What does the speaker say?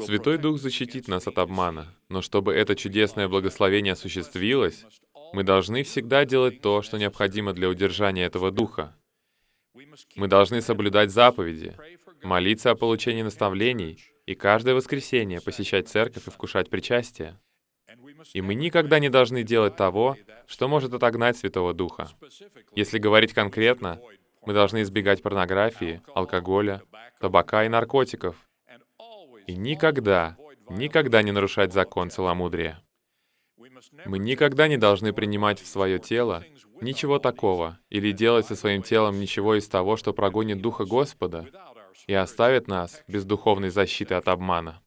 Святой Дух защитит нас от обмана, но чтобы это чудесное благословение осуществилось, мы должны всегда делать то, что необходимо для удержания этого Духа. Мы должны соблюдать заповеди, молиться о получении наставлений и каждое воскресенье посещать церковь и вкушать причастие. И мы никогда не должны делать того, что может отогнать Святого Духа. Если говорить конкретно, мы должны избегать порнографии, алкоголя, табака и наркотиков — и никогда, никогда не нарушать закон целомудрия. Мы никогда не должны принимать в свое тело ничего такого или делать со своим телом ничего из того, что прогонит Духа Господа и оставит нас без духовной защиты от обмана.